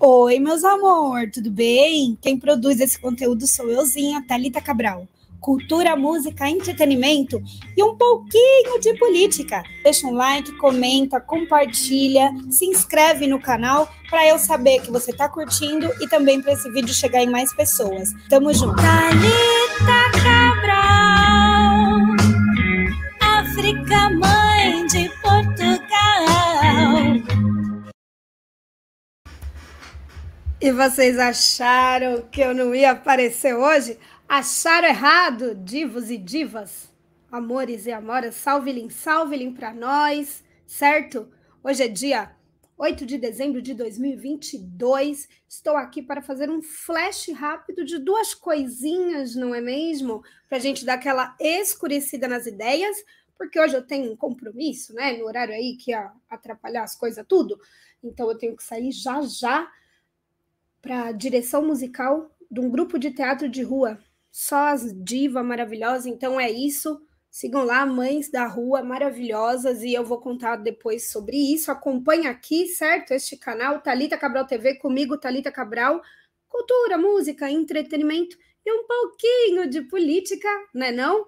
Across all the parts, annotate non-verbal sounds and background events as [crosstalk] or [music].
Oi, meus amor, tudo bem? Quem produz esse conteúdo sou euzinha, Thalita Cabral. Cultura, música, entretenimento e um pouquinho de política. Deixa um like, comenta, compartilha, se inscreve no canal para eu saber que você está curtindo e também para esse vídeo chegar em mais pessoas. Tamo junto. Thalita Cabral. E vocês acharam que eu não ia aparecer hoje? Acharam errado, divos e divas, amores e amoras, salve-lim, salve-lim para nós, certo? Hoje é dia 8 de dezembro de 2022. Estou aqui para fazer um flash rápido de duas coisinhas, não é mesmo? Para a gente dar aquela escurecida nas ideias, porque hoje eu tenho um compromisso, né? No horário aí que ia atrapalhar as coisas tudo. Então eu tenho que sair já já para direção musical de um grupo de teatro de rua. Só as diva maravilhosa, então é isso. Sigam lá, Mães da Rua Maravilhosas, e eu vou contar depois sobre isso. Acompanhe aqui, certo? Este canal, Talita Cabral TV, comigo, Talita Cabral. Cultura, música, entretenimento e um pouquinho de política, né não?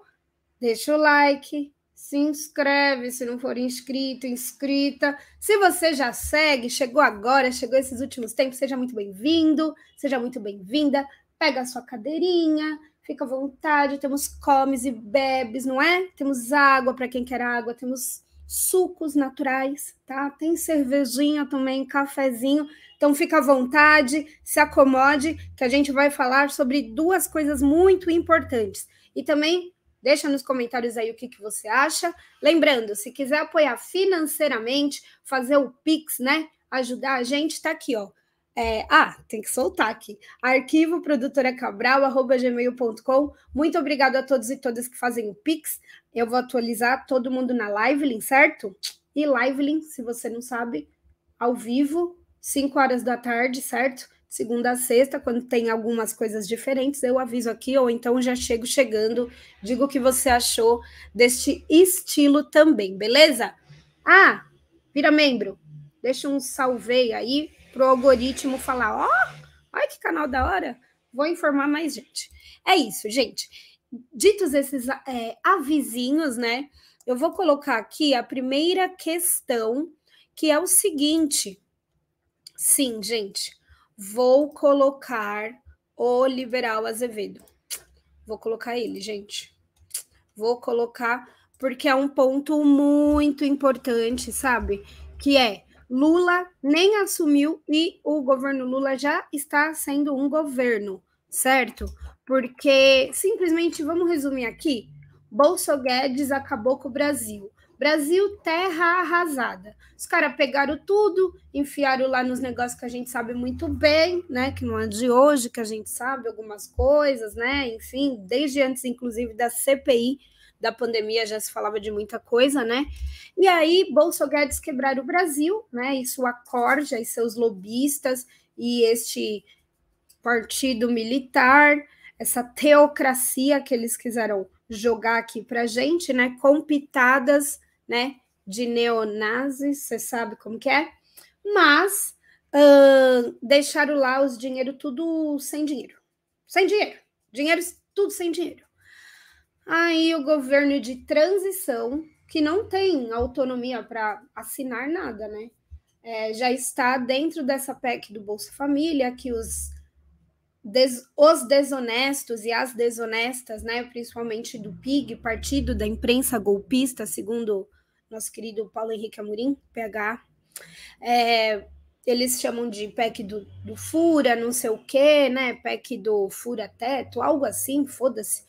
Deixa o like, se inscreve, se não for inscrito, inscrita. Se você já segue, chegou agora, chegou esses últimos tempos, seja muito bem-vindo, seja muito bem-vinda. Pega a sua cadeirinha, fica à vontade. Temos comes e bebes, não é? Temos água para quem quer água, temos sucos naturais, tá? Tem cervejinha também, cafezinho. Então fica à vontade, se acomode, que a gente vai falar sobre duas coisas muito importantes. E também Deixa nos comentários aí o que, que você acha. Lembrando, se quiser apoiar financeiramente, fazer o Pix, né? Ajudar a gente, tá aqui, ó. É, ah, tem que soltar aqui. Arquivo produtora Cabral, arroba gmail.com. Muito obrigado a todos e todas que fazem o Pix. Eu vou atualizar todo mundo na Livelink, certo? E Livelink, se você não sabe, ao vivo, 5 horas da tarde, certo? segunda a sexta, quando tem algumas coisas diferentes, eu aviso aqui, ou então já chego chegando, digo o que você achou deste estilo também, beleza? Ah, vira membro, deixa um salvei aí pro algoritmo falar, ó, oh, olha que canal da hora, vou informar mais gente. É isso, gente. Ditos esses é, avisinhos, né? Eu vou colocar aqui a primeira questão, que é o seguinte. Sim, gente Vou colocar o liberal Azevedo. Vou colocar ele, gente. Vou colocar, porque é um ponto muito importante, sabe? Que é Lula nem assumiu e o governo Lula já está sendo um governo, certo? Porque simplesmente vamos resumir aqui: Bolso Guedes acabou com o Brasil. Brasil, terra arrasada. Os caras pegaram tudo, enfiaram lá nos negócios que a gente sabe muito bem, né? Que não é de hoje que a gente sabe algumas coisas, né? Enfim, desde antes, inclusive, da CPI da pandemia já se falava de muita coisa, né? E aí, Bolsonaro quebrar o Brasil, né? E sua corja e seus lobistas e este partido militar, essa teocracia que eles quiseram jogar aqui para gente, né? Com pitadas né? De neonazis, você sabe como que é? Mas uh, deixaram lá os dinheiro tudo sem dinheiro. Sem dinheiro. Dinheiro tudo sem dinheiro. Aí o governo de transição, que não tem autonomia para assinar nada, né? É, já está dentro dessa PEC do Bolsa Família, que os, des, os desonestos e as desonestas, né, principalmente do PIG, partido da imprensa golpista, segundo nosso querido Paulo Henrique Amorim, PH. É, eles chamam de PEC do, do, Fura, não sei o quê, né? PEC do Fura Teto, algo assim, foda-se.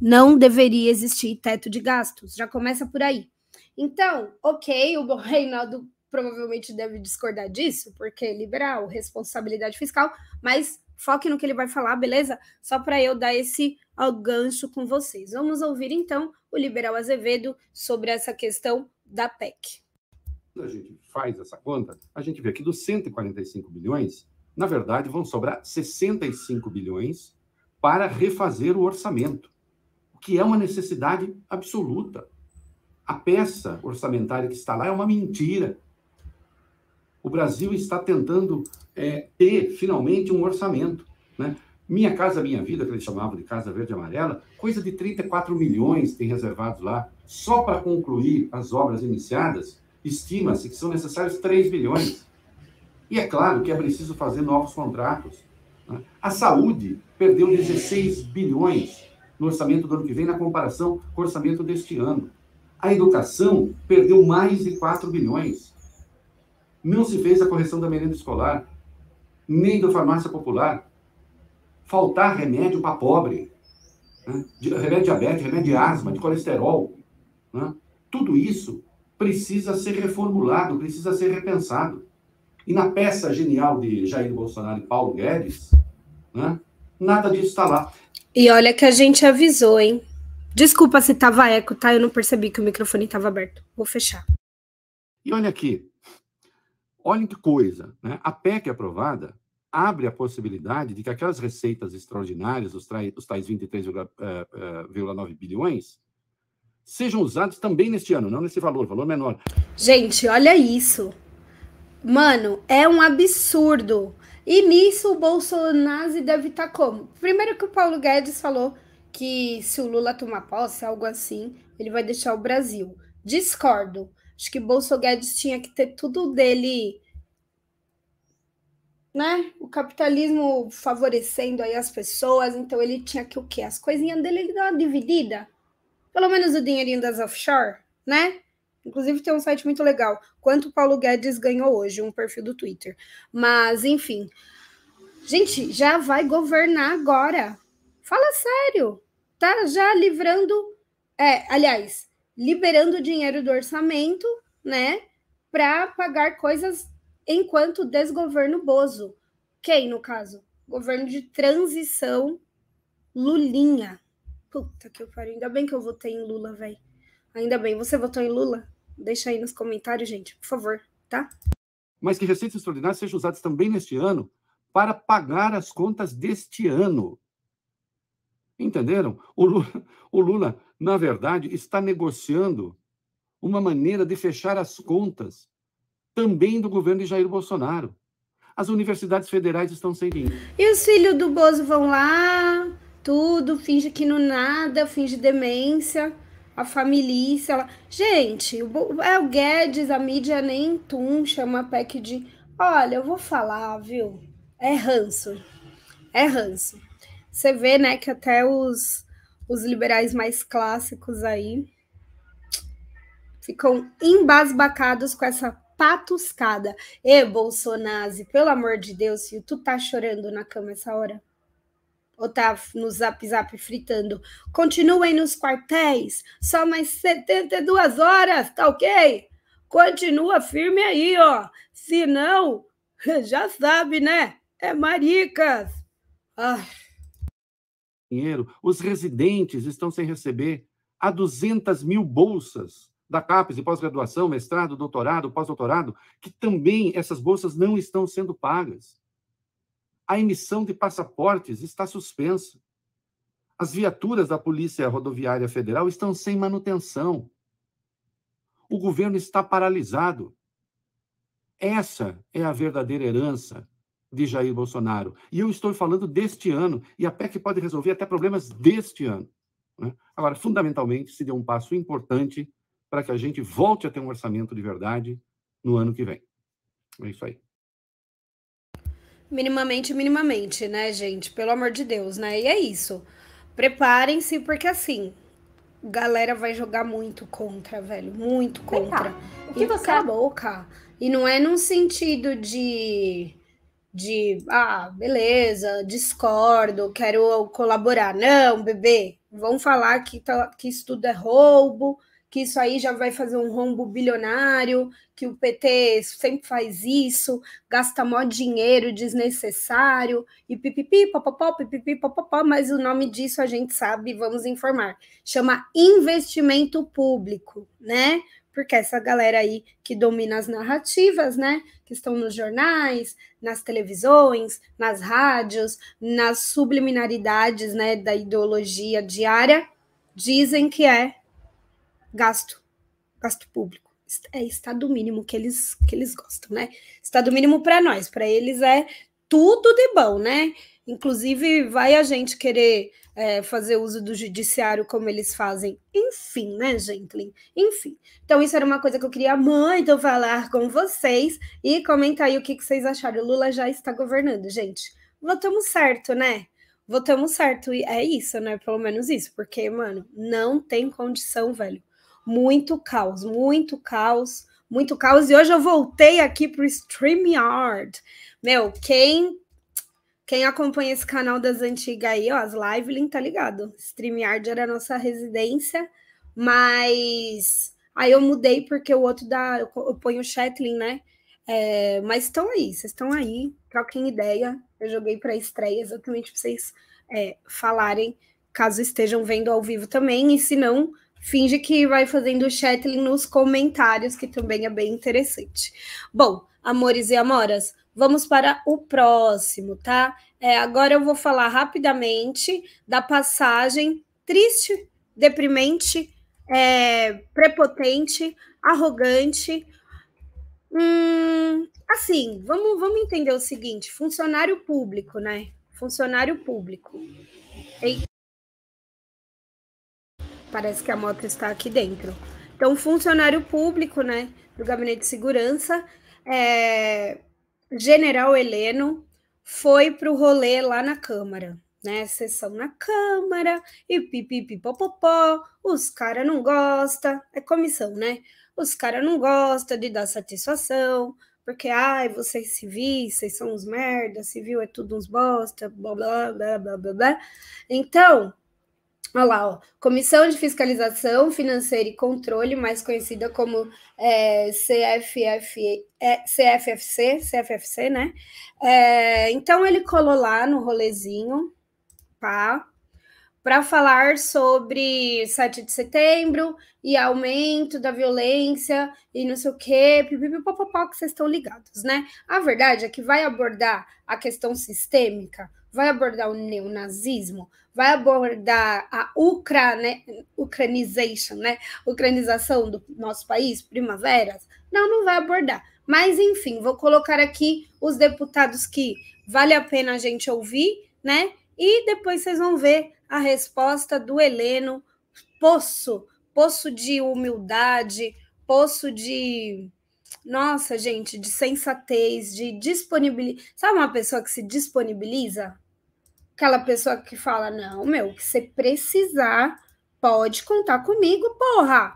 Não deveria existir teto de gastos, já começa por aí. Então, ok, o Reinaldo provavelmente deve discordar disso, porque é liberal, responsabilidade fiscal, mas foque no que ele vai falar, beleza? Só para eu dar esse gancho com vocês. Vamos ouvir então o liberal Azevedo sobre essa questão da PEC. Quando a gente faz essa conta, a gente vê que dos 145 bilhões, na verdade, vão sobrar 65 bilhões para refazer o orçamento, o que é uma necessidade absoluta. A peça orçamentária que está lá é uma mentira. O Brasil está tentando é, ter, finalmente, um orçamento. Né? Minha Casa Minha Vida, que eles chamavam de Casa Verde e Amarela, coisa de 34 milhões tem reservado lá, só para concluir as obras iniciadas, estima-se que são necessários 3 bilhões. E é claro que é preciso fazer novos contratos. Né? A saúde perdeu 16 bilhões no orçamento do ano que vem, na comparação com o orçamento deste ano. A educação perdeu mais de 4 bilhões. Não se fez a correção da merenda escolar, nem da farmácia popular faltar remédio para pobre, né? de, remédio de diabetes, remédio de asma, de colesterol. Né? Tudo isso precisa ser reformulado, precisa ser repensado. E na peça genial de Jair Bolsonaro e Paulo Guedes, né? nada disso está lá. E olha que a gente avisou, hein? Desculpa se tava eco, tá? Eu não percebi que o microfone estava aberto. Vou fechar. E olha aqui. Olha que coisa, né? A PEC é aprovada abre a possibilidade de que aquelas receitas extraordinárias, os, trai, os tais 23,9 eh, eh, bilhões, sejam usados também neste ano, não nesse valor, valor menor. Gente, olha isso. Mano, é um absurdo. E nisso o Bolsonaro deve estar tá como? Primeiro que o Paulo Guedes falou que se o Lula tomar posse, algo assim, ele vai deixar o Brasil. Discordo. Acho que Bolsonaro Guedes tinha que ter tudo dele né? O capitalismo favorecendo aí as pessoas, então ele tinha que o quê? As coisinhas dele dar uma dividida. Pelo menos o dinheirinho das offshore, né? Inclusive tem um site muito legal, quanto o Paulo Guedes ganhou hoje, um perfil do Twitter. Mas, enfim. Gente, já vai governar agora. Fala sério. Tá já livrando, é, aliás, liberando dinheiro do orçamento, né, para pagar coisas enquanto desgoverno Bozo. Quem, no caso? Governo de transição Lulinha. Puta que pariu. Ainda bem que eu votei em Lula, velho. Ainda bem. Você votou em Lula? Deixa aí nos comentários, gente, por favor, tá? Mas que receitas extraordinárias sejam usadas também neste ano para pagar as contas deste ano. Entenderam? O Lula, o Lula, na verdade, está negociando uma maneira de fechar as contas também do governo de Jair Bolsonaro. As universidades federais estão sem E os filhos do Bozo vão lá, tudo, finge que não nada, finge demência, a família. Gente, o, é o Guedes, a mídia nem tum, chama a PEC de. Olha, eu vou falar, viu? É ranço. É ranço. Você vê, né, que até os, os liberais mais clássicos aí ficam embasbacados com essa patuscada. E Bolsonaro, pelo amor de Deus, filho, tu tá chorando na cama essa hora? Ou tá no zap zap fritando? Continuem nos quartéis, só mais 72 horas, tá ok? Continua firme aí, ó. Se não, [laughs] já sabe, né? É maricas. Ah. Dinheiro. Os residentes estão sem receber. a 200 mil bolsas da CAPES, de pós-graduação, mestrado, doutorado, pós-doutorado, que também essas bolsas não estão sendo pagas. A emissão de passaportes está suspensa. As viaturas da Polícia Rodoviária Federal estão sem manutenção. O governo está paralisado. Essa é a verdadeira herança de Jair Bolsonaro. E eu estou falando deste ano, e a PEC pode resolver até problemas deste ano. Né? Agora, fundamentalmente, se deu um passo importante para que a gente volte a ter um orçamento de verdade no ano que vem. É isso aí. Minimamente, minimamente, né, gente? Pelo amor de Deus, né? E é isso. Preparem-se, porque assim, galera vai jogar muito contra, velho. Muito contra. o que e você... a boca. E não é num sentido de de ah, beleza, discordo, quero colaborar. Não, bebê, vão falar que, tá, que isso tudo é roubo, que isso aí já vai fazer um rombo bilionário, que o PT sempre faz isso, gasta mó dinheiro desnecessário, e pipipi, popopó, pipipi, popopó, mas o nome disso a gente sabe, vamos informar. Chama investimento público, né? Porque essa galera aí que domina as narrativas, né? Que estão nos jornais, nas televisões, nas rádios, nas subliminaridades, né? Da ideologia diária, dizem que é gasto, gasto público. É estado mínimo que eles, que eles gostam, né? Estado mínimo para nós, para eles é tudo de bom, né? Inclusive, vai a gente querer é, fazer uso do judiciário como eles fazem. Enfim, né, gente? Enfim. Então, isso era uma coisa que eu queria muito falar com vocês e comentar aí o que, que vocês acharam. O Lula já está governando, gente. Votamos certo, né? Votamos certo. E é isso, né? Pelo menos isso. Porque, mano, não tem condição, velho muito caos, muito caos, muito caos. E hoje eu voltei aqui para o StreamYard. Meu, quem quem acompanha esse canal das antigas aí, ó, as live tá ligado. StreamYard era a nossa residência, mas aí eu mudei porque o outro da eu, eu ponho Chatlin, né? É, mas estão aí, vocês estão aí, troquem ideia. Eu joguei para estreia exatamente para vocês é, falarem, caso estejam vendo ao vivo também, e se não, finge que vai fazendo chatling nos comentários, que também é bem interessante. Bom, amores e amoras, vamos para o próximo, tá? É, agora eu vou falar rapidamente da passagem triste, deprimente, é, prepotente, arrogante. Hum, assim, vamos, vamos entender o seguinte: funcionário público, né? Funcionário público. Eita Parece que a moto está aqui dentro. Então, funcionário público, né, do Gabinete de Segurança, é, General Heleno, foi para o rolê lá na Câmara, né? Sessão na Câmara e pipipipopopó. Os caras não gostam, é comissão, né? Os caras não gostam de dar satisfação, porque, ai, vocês civis, vocês são uns merda, civil é tudo uns bosta, blá blá blá blá blá. blá. Então, Olha lá, ó. Comissão de Fiscalização Financeira e Controle, mais conhecida como é, CFF, é, CFFC, CFFC, né? É, então ele colou lá no rolezinho, pá para falar sobre 7 de setembro e aumento da violência e não sei o quê, pipipipopopó, que vocês estão ligados, né? A verdade é que vai abordar a questão sistêmica, vai abordar o neonazismo, vai abordar a ucra, né, ucranization, né, ucranização do nosso país, primaveras? Não, não vai abordar. Mas, enfim, vou colocar aqui os deputados que vale a pena a gente ouvir, né? E depois vocês vão ver a resposta do Heleno, poço, poço de humildade, poço de nossa, gente, de sensatez, de disponibilidade. Sabe uma pessoa que se disponibiliza? Aquela pessoa que fala: não, meu, que você precisar, pode contar comigo, porra.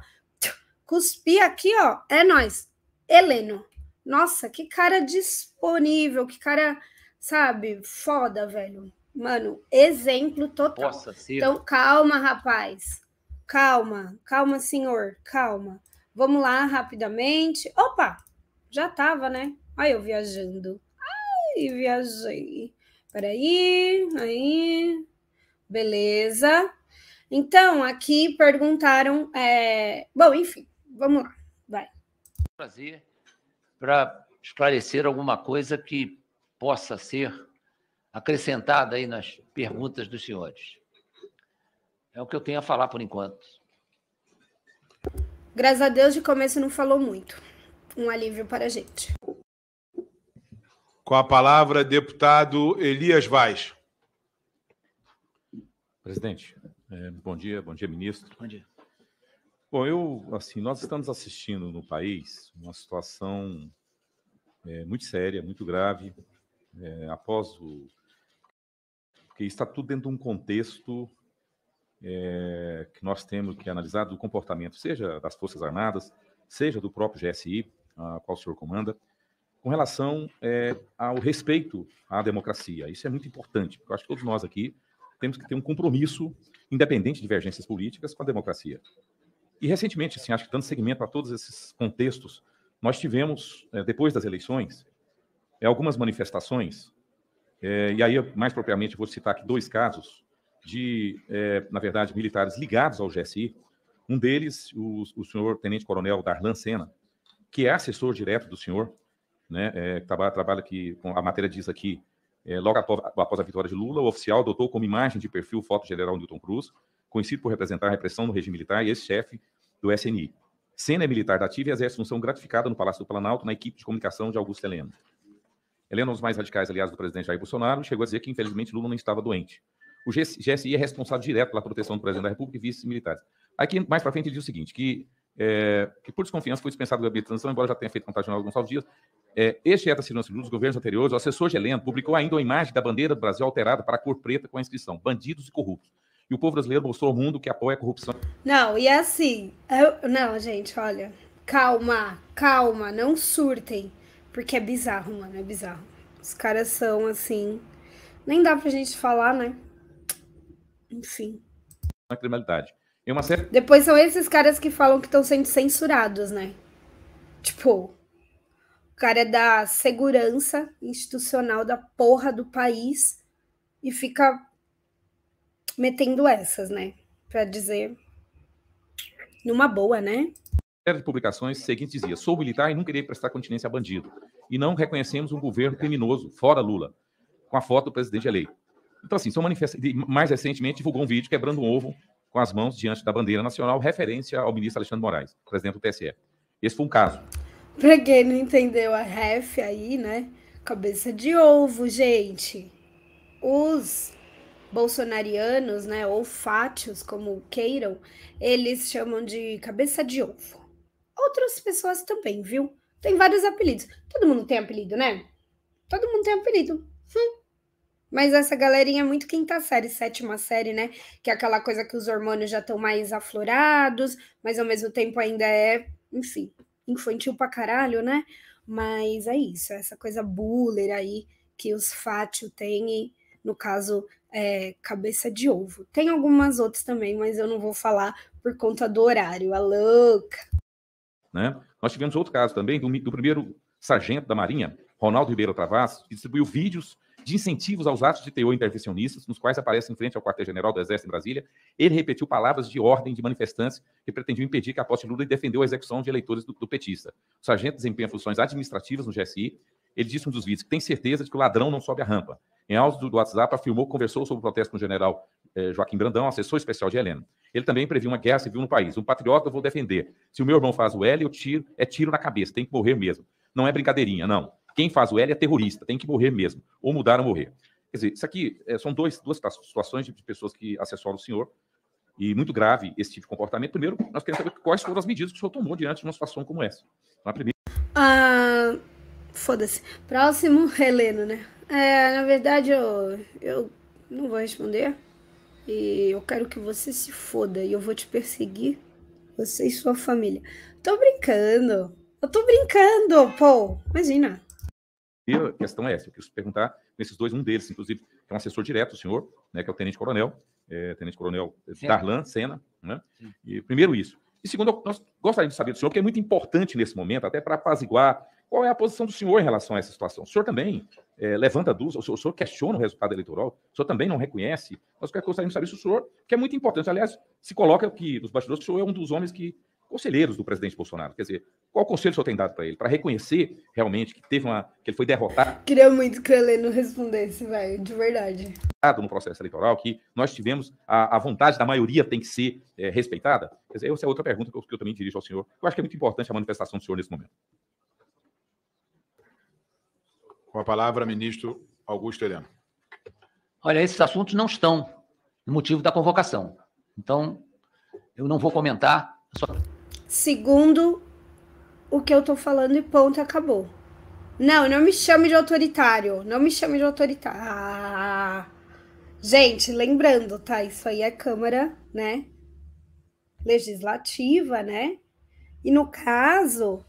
Cuspir aqui, ó, é nós. Heleno. Nossa, que cara disponível, que cara, sabe, foda, velho. Mano, exemplo total. Nossa, então, calma, rapaz. Calma, calma, senhor, calma. Vamos lá rapidamente. Opa, já tava, né? Ai, eu viajando. Ai, viajei. Peraí, aí. Beleza. Então, aqui perguntaram. É... Bom, enfim, vamos lá. Vai. Prazer para esclarecer alguma coisa que possa ser acrescentada aí nas perguntas dos senhores. É o que eu tenho a falar por enquanto. Graças a Deus, de começo não falou muito. Um alívio para a gente. Com a palavra, deputado Elias Vaz. Presidente, é, bom dia, bom dia, ministro. Bom dia. Bom, eu, assim, nós estamos assistindo no país uma situação é, muito séria, muito grave. É, após o porque está tudo dentro de um contexto é, que nós temos que analisar do comportamento, seja das Forças Armadas, seja do próprio GSI, a qual o senhor comanda, com relação é, ao respeito à democracia. Isso é muito importante, porque eu acho que todos nós aqui temos que ter um compromisso, independente de divergências políticas, com a democracia. E recentemente, assim, acho que dando segmento a todos esses contextos, nós tivemos, é, depois das eleições, é, algumas manifestações é, e aí, mais propriamente, vou citar aqui dois casos de, é, na verdade, militares ligados ao GSI. Um deles, o, o senhor tenente-coronel Darlan Sena, que é assessor direto do senhor, né, é, trabalha, trabalha aqui, a matéria diz aqui, é, logo após a vitória de Lula, o oficial adotou como imagem de perfil foto general Newton Cruz, conhecido por representar a repressão no regime militar e ex-chefe do SNI. Sena é militar da ativa e exerce função gratificada no Palácio do Planalto na equipe de comunicação de Augusto Heleno. Helena, dos mais radicais, aliás, do presidente Jair Bolsonaro, chegou a dizer que, infelizmente, Lula não estava doente. O GSI é responsável direto pela proteção do presidente da República e vice-militares. Aqui, mais para frente, ele diz o seguinte, que, é, que por desconfiança foi dispensado do gabinete de transição, embora já tenha feito contato alguns Gonçalves Dias. É, este era é a segurança dos governos anteriores. O assessor de Helena publicou ainda uma imagem da bandeira do Brasil alterada para a cor preta com a inscrição Bandidos e Corruptos e o povo brasileiro mostrou ao mundo que apoia a corrupção. Não, e é assim, eu, não, gente, olha, calma, calma, não surtem. Porque é bizarro, mano, é bizarro. Os caras são assim. Nem dá pra gente falar, né? Enfim. Na criminalidade. E uma série... Depois são esses caras que falam que estão sendo censurados, né? Tipo, o cara é da segurança institucional da porra do país e fica metendo essas, né? Pra dizer numa boa, né? série de publicações seguinte dizia: Sou militar e nunca irei prestar continência a bandido. E não reconhecemos um governo criminoso, fora Lula, com a foto do presidente eleito. Então, assim, são manifesta... mais recentemente divulgou um vídeo quebrando um ovo com as mãos diante da bandeira nacional, referência ao ministro Alexandre Moraes, presidente do TSE. Esse foi um caso. Para quem não entendeu a ref aí, né? Cabeça de ovo, gente. Os bolsonarianos, né, ou fátios, como queiram, eles chamam de cabeça de ovo outras pessoas também, viu? Tem vários apelidos. Todo mundo tem apelido, né? Todo mundo tem apelido. Hum. Mas essa galerinha é muito quinta série, sétima série, né? Que é aquela coisa que os hormônios já estão mais aflorados, mas ao mesmo tempo ainda é, enfim, infantil pra caralho, né? Mas é isso, é essa coisa buller aí que os fátio têm, e, no caso, é, cabeça de ovo. Tem algumas outras também, mas eu não vou falar por conta do horário. A louca! Né? Nós tivemos outro caso também do, do primeiro sargento da Marinha, Ronaldo Ribeiro Travassos, que distribuiu vídeos de incentivos aos atos de teor intervencionistas, nos quais aparece em frente ao quartel-general do Exército em Brasília. Ele repetiu palavras de ordem de manifestantes que pretendiam impedir que a posse de Lula e defendeu a execução de eleitores do, do petista. O sargento desempenha funções administrativas no GSI. Ele disse em um dos vídeos que tem certeza de que o ladrão não sobe a rampa. Em áudio do, do WhatsApp, afirmou que conversou sobre o protesto com o general eh, Joaquim Brandão, assessor especial de Helena. Ele também previu uma guerra civil no país. Um patriota eu vou defender. Se o meu irmão faz o L, eu tiro, é tiro na cabeça, tem que morrer mesmo. Não é brincadeirinha, não. Quem faz o L é terrorista, tem que morrer mesmo, ou mudar ou morrer. Quer dizer, isso aqui é, são dois, duas situações de pessoas que assessoram o senhor, e muito grave esse tipo de comportamento. Primeiro, nós queremos saber quais foram as medidas que o senhor tomou diante de uma situação como essa. Na então, primeira. Ah, foda-se. Próximo, Heleno, né? É, na verdade, eu, eu não vou responder. E eu quero que você se foda e eu vou te perseguir, você e sua família. Tô brincando. Eu tô brincando, pô. Imagina. E a questão é essa, eu quis perguntar nesses dois, um deles, inclusive, que é um assessor direto, o senhor, né, que é o Tenente Coronel, é, Tenente Coronel Darlan Senna, né? E primeiro isso. E segundo, nós gostaríamos de saber do senhor, que é muito importante nesse momento, até para apaziguar qual é a posição do senhor em relação a essa situação? O senhor também é, levanta dúvidas, o senhor, o senhor questiona o resultado eleitoral, o senhor também não reconhece. Nós é gostaríamos de saber se o senhor, que é muito importante, aliás, se coloca aqui nos bastidores que o senhor é um dos homens que conselheiros do presidente Bolsonaro. Quer dizer, qual conselho o senhor tem dado para ele? Para reconhecer realmente que teve uma. que ele foi derrotado. Queria muito que o Heleno respondesse, velho, de verdade. No processo eleitoral, que nós tivemos a, a vontade da maioria tem que ser é, respeitada. Quer dizer, essa é outra pergunta que eu, que eu também dirijo ao senhor. Eu acho que é muito importante a manifestação do senhor nesse momento. Com a palavra, ministro Augusto Helena. Olha, esses assuntos não estão no motivo da convocação. Então, eu não vou comentar. Só... Segundo o que eu estou falando e ponto, acabou. Não, não me chame de autoritário. Não me chame de autoritário. Ah. Gente, lembrando, tá? Isso aí é Câmara, né? Legislativa, né? E no caso,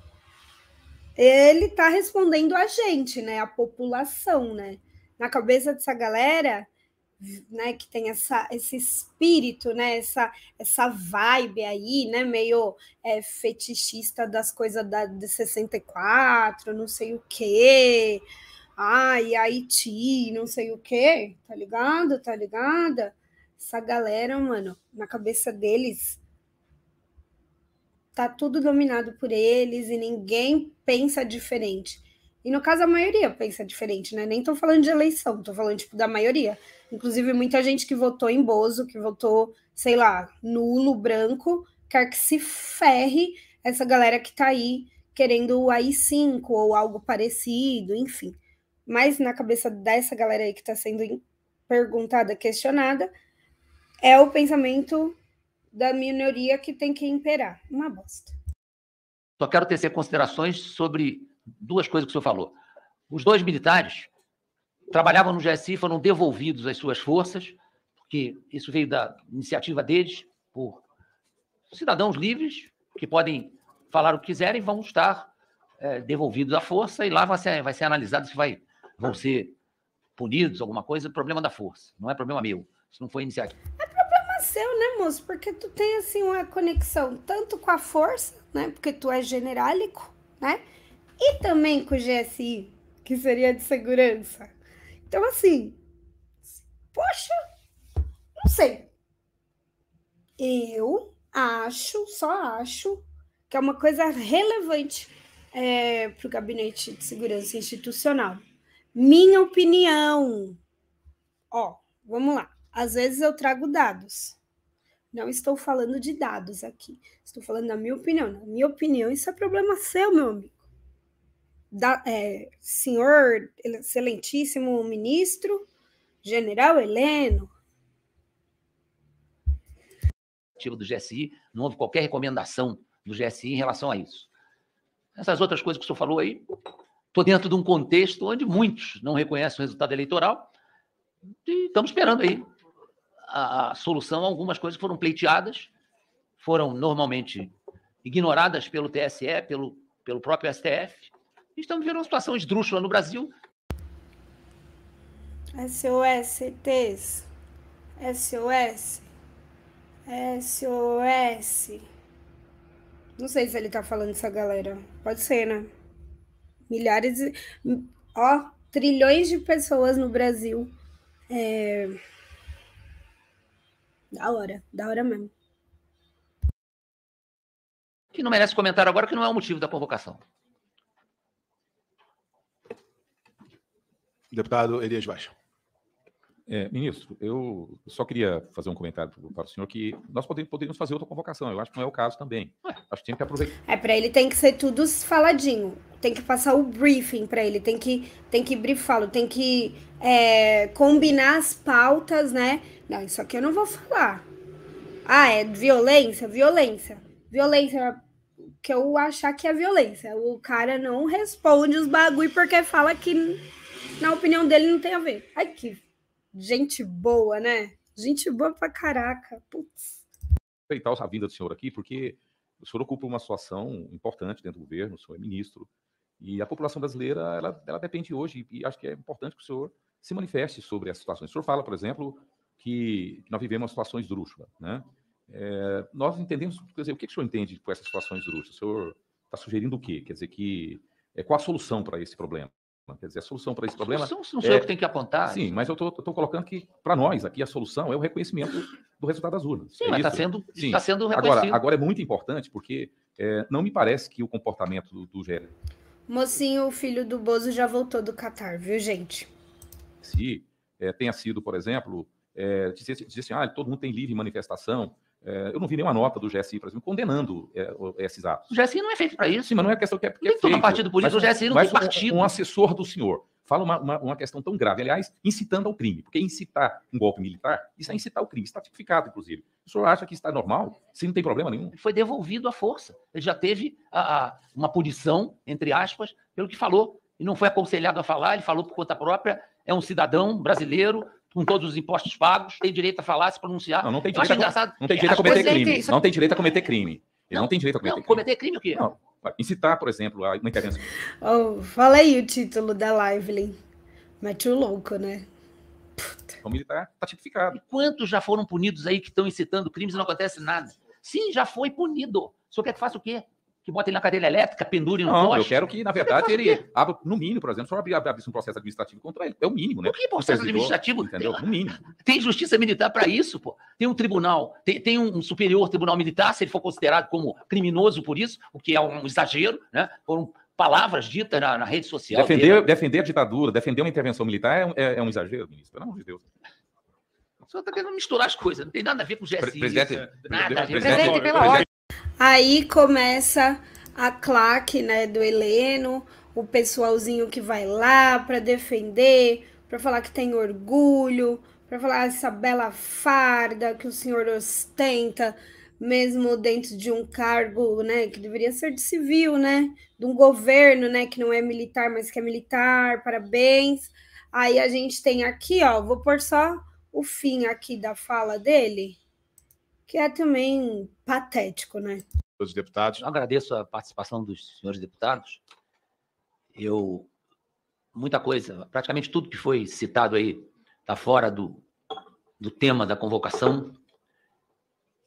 ele está respondendo a gente, né? A população, né? Na cabeça dessa galera, né? Que tem essa, esse espírito, né? Essa, essa vibe aí, né? Meio é, fetichista das coisas da, de 64, não sei o quê. Ai, Haiti, não sei o quê. Tá ligado? Tá ligada? Essa galera, mano, na cabeça deles tá tudo dominado por eles e ninguém pensa diferente. E no caso, a maioria pensa diferente, né? Nem tô falando de eleição, tô falando, tipo, da maioria. Inclusive, muita gente que votou em Bozo, que votou, sei lá, nulo, branco, quer que se ferre essa galera que tá aí querendo o AI-5 ou algo parecido, enfim. Mas na cabeça dessa galera aí que tá sendo perguntada, questionada, é o pensamento da minoria que tem que imperar. Uma bosta. Só quero tecer considerações sobre duas coisas que o senhor falou. Os dois militares trabalhavam no GSI, foram devolvidos às suas forças, porque isso veio da iniciativa deles, por cidadãos livres, que podem falar o que quiserem, vão estar é, devolvidos à força e lá vai ser, vai ser analisado se vai, vão ser punidos, alguma coisa, problema da força, não é problema meu, isso não foi iniciativa nasceu, né, moço? Porque tu tem, assim, uma conexão tanto com a força, né? Porque tu é generálico, né? E também com o GSI, que seria de segurança. Então, assim, poxa, não sei. Eu acho, só acho, que é uma coisa relevante é, para o gabinete de segurança institucional. Minha opinião. Ó, vamos lá. Às vezes eu trago dados. Não estou falando de dados aqui. Estou falando da minha opinião. Na minha opinião, isso é problema seu, meu amigo. Da, é, senhor excelentíssimo ministro, general Heleno. Do GSI, não houve qualquer recomendação do GSI em relação a isso. Essas outras coisas que o senhor falou aí, estou dentro de um contexto onde muitos não reconhecem o resultado eleitoral e estamos esperando aí a, solução a algumas coisas que foram pleiteadas, foram normalmente ignoradas pelo TSE, pelo, pelo próprio STF. Estamos vendo uma situação esdrúxula no Brasil. SOS, SOS, SOS. Não sei se ele tá falando essa galera. Pode ser, né? Milhares, e. ó, trilhões de pessoas no Brasil. É da hora, da hora mesmo. Que não merece comentário agora, que não é o motivo da convocação. Deputado Elias Vaz. É, ministro, eu só queria fazer um comentário para o senhor que nós poderíamos fazer outra convocação. Eu acho que não é o caso também. Ué, acho que tem que aproveitar. É, para ele tem que ser tudo faladinho tem que passar o briefing para ele, tem que, tem que brifá-lo, tem que é, combinar as pautas, né? Não, isso aqui eu não vou falar. Ah, é violência, violência. Violência, que eu achar que é violência. O cara não responde os bagulho porque fala que, na opinião dele, não tem a ver. Ai, que gente boa, né? Gente boa pra caraca. Putz. Respeitar a vinda do senhor aqui, porque o senhor ocupa uma situação importante dentro do governo, o senhor é ministro, e a população brasileira, ela, ela depende hoje, e acho que é importante que o senhor se manifeste sobre essa situações. O senhor fala, por exemplo, que nós vivemos situações drúxulas, né? É, nós entendemos, quer dizer, o que, o senhor entende com essas situações drúxulas? O senhor está sugerindo o quê? Quer dizer, que é, qual a solução para esse problema? Quer dizer, a solução para esse a problema. Solução, não sou é, eu que tenho que apontar. Sim, mas eu estou colocando que, para nós aqui, a solução é o reconhecimento do resultado das urnas. Sim, é mas está né? sendo, Sim. Tá sendo reconhecido. Agora, agora é muito importante, porque é, não me parece que o comportamento do, do GL... Mocinho, o filho do Bozo já voltou do Catar, viu, gente? Se é, tenha sido, por exemplo, é, dizer, dizer assim, ah, todo mundo tem livre manifestação, é, eu não vi nenhuma nota do GSI, por exemplo, condenando é, esses atos. O GSI não é feito para isso. Sim, mas não é questão que é, que é feito. partido político, mas, o GSI não mas tem partido. Um, um assessor do senhor fala uma, uma, uma, questão tão grave, aliás, incitando ao crime, porque incitar um golpe militar, isso é incitar o crime, está tipificado, inclusive. O senhor acha que está normal? Se não tem problema nenhum? foi devolvido à força. Ele já teve a, a, uma punição, entre aspas, pelo que falou. E não foi aconselhado a falar, ele falou por conta própria, é um cidadão brasileiro, com todos os impostos pagos, tem direito a falar, se pronunciar. Não, não tem direito, a, não tem direito a cometer crime. Não tem direito a cometer crime. Ele não, não tem direito a cometer não, crime. Cometer crime é o quê? Não, incitar, por exemplo, a uma intervenção. Oh, fala aí o título da live, Mete o louco, né? Puta. O militar está tipificado. E quantos já foram punidos aí que estão incitando crimes e não acontece nada? Sim, já foi punido. Só quer que faça o quê? que bota ele na cadeira elétrica, pendure no não, poste. Eu quero que, na verdade, ele abra, no mínimo, por exemplo, só abrir, abrir um processo administrativo contra ele. É o mínimo, né? O que processo administrativo? Entendeu? Tem, no mínimo. Tem justiça militar para isso, pô. Tem um tribunal, tem, tem, um superior tribunal militar, se ele for considerado como criminoso por isso, o que é um exagero, né? Por palavras ditas na, na, rede social. Defender, dele. defender a ditadura, defender uma intervenção militar é um, é, é um exagero, ministro, pelo amor de Deus. O senhor está querendo misturar as coisas, não tem nada a ver com o GSI. presidente, nada a ver. Presidente, presidente, pela ordem. Aí começa a claque, né, do Heleno, o pessoalzinho que vai lá para defender, para falar que tem orgulho, para falar essa bela farda que o senhor ostenta, mesmo dentro de um cargo, né, que deveria ser de civil, né, de um governo, né, que não é militar, mas que é militar. Parabéns. Aí a gente tem aqui, ó, vou pôr só o fim aqui da fala dele que é também patético, né? Os deputados. Eu agradeço a participação dos senhores deputados. Eu muita coisa, praticamente tudo que foi citado aí está fora do, do tema da convocação.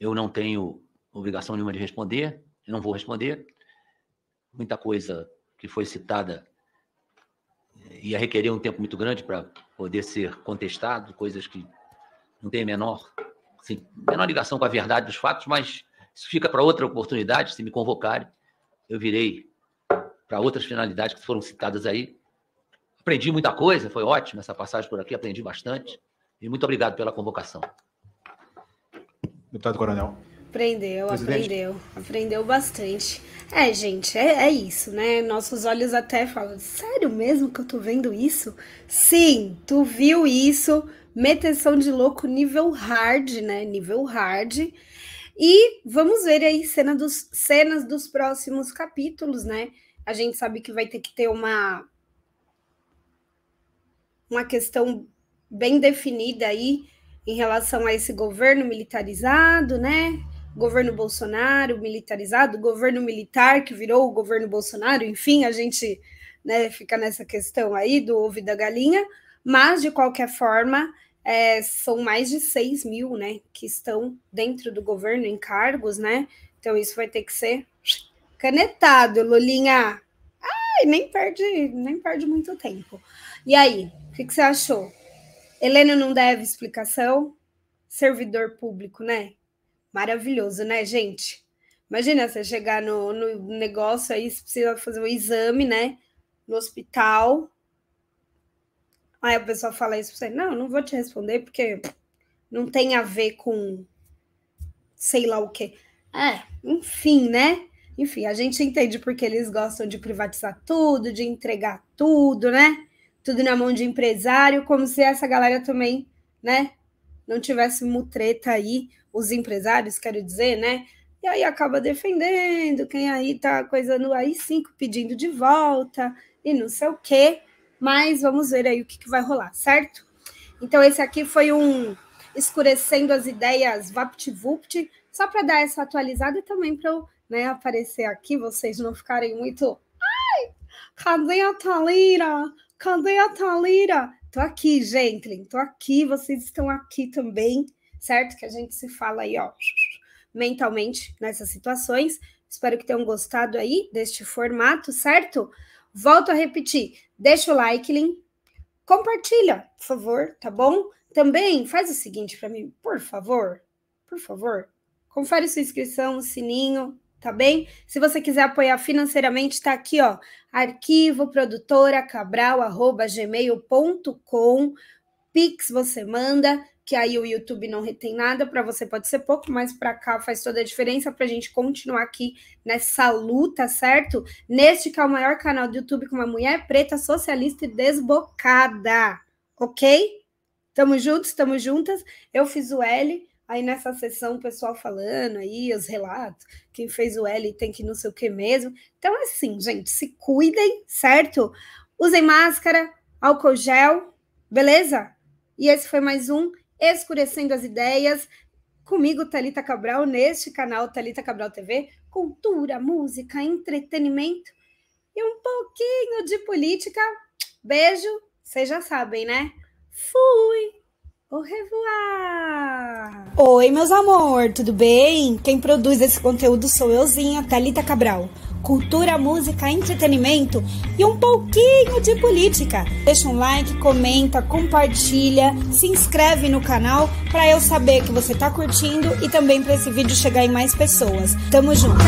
Eu não tenho obrigação nenhuma de responder, eu não vou responder. Muita coisa que foi citada eh, ia requerer um tempo muito grande para poder ser contestado, coisas que não tem a menor assim, menor ligação com a verdade dos fatos, mas isso fica para outra oportunidade, se me convocarem, eu virei para outras finalidades que foram citadas aí. Aprendi muita coisa, foi ótima essa passagem por aqui, aprendi bastante. E muito obrigado pela convocação. Deputado Coronel. Aprendeu, Presidente. aprendeu, aprendeu bastante. É, gente, é, é, isso, né? Nossos olhos até falam, sério mesmo que eu tô vendo isso? Sim, tu viu isso, meteção de louco nível hard, né? Nível hard. E vamos ver aí cena dos, cenas dos próximos capítulos, né? A gente sabe que vai ter que ter uma uma questão bem definida aí em relação a esse governo militarizado, né? Governo Bolsonaro militarizado, governo militar que virou o governo Bolsonaro, enfim, a gente né, fica nessa questão aí do ovo e da galinha. Mas, de qualquer forma, é, são mais de 6 mil né, que estão dentro do governo em cargos, né? Então, isso vai ter que ser canetado, Lulinha. Ai, nem perde, nem perde muito tempo. E aí, o que, que você achou? Helena não deve explicação? Servidor público, né? Maravilhoso, né, gente? Imagina você chegar no, no negócio aí, você precisa fazer um exame, né? No hospital, Aí a pessoa fala isso pra você, não, não vou te responder porque não tem a ver com sei lá o quê. É, enfim, né? Enfim, a gente entende porque eles gostam de privatizar tudo, de entregar tudo, né? Tudo na mão de empresário, como se essa galera também, né? Não tivesse mutreta aí, os empresários, quero dizer, né? E aí acaba defendendo quem aí tá coisando aí cinco pedindo de volta e não sei o quê mas vamos ver aí o que, que vai rolar, certo? Então, esse aqui foi um escurecendo as ideias VaptVupt, só para dar essa atualizada e também para eu né, aparecer aqui, vocês não ficarem muito. Ai, cadê a Thalira? Cadê a Thalira? Tô aqui, gente, tô aqui, vocês estão aqui também, certo? Que a gente se fala aí, ó, mentalmente nessas situações. Espero que tenham gostado aí deste formato, certo? Volto a repetir, deixa o like, Lin. Compartilha, por favor, tá bom? Também faz o seguinte para mim, por favor, por favor, confere sua inscrição, sininho, tá bem? Se você quiser apoiar financeiramente, tá aqui, ó, arquivo produtora cabral arroba gmail.com, pix você manda, que aí o YouTube não retém nada, para você pode ser pouco, mas para cá faz toda a diferença para a gente continuar aqui nessa luta, certo? Neste que é o maior canal do YouTube com uma mulher preta, socialista e desbocada, ok? Tamo juntos, tamo juntas. Eu fiz o L, aí nessa sessão o pessoal falando aí, os relatos, quem fez o L tem que não sei o que mesmo. Então, assim, gente, se cuidem, certo? Usem máscara, álcool gel, beleza? E esse foi mais um Escurecendo as Ideias, comigo, Talita Cabral, neste canal Talita Cabral TV, cultura, música, entretenimento e um pouquinho de política. Beijo, vocês já sabem, né? Fui! o revoir! Oi, meus amor, tudo bem? Quem produz esse conteúdo sou euzinha, Talita Cabral cultura, música, entretenimento e um pouquinho de política. Deixa um like, comenta, compartilha, se inscreve no canal para eu saber que você tá curtindo e também para esse vídeo chegar em mais pessoas. Tamo junto.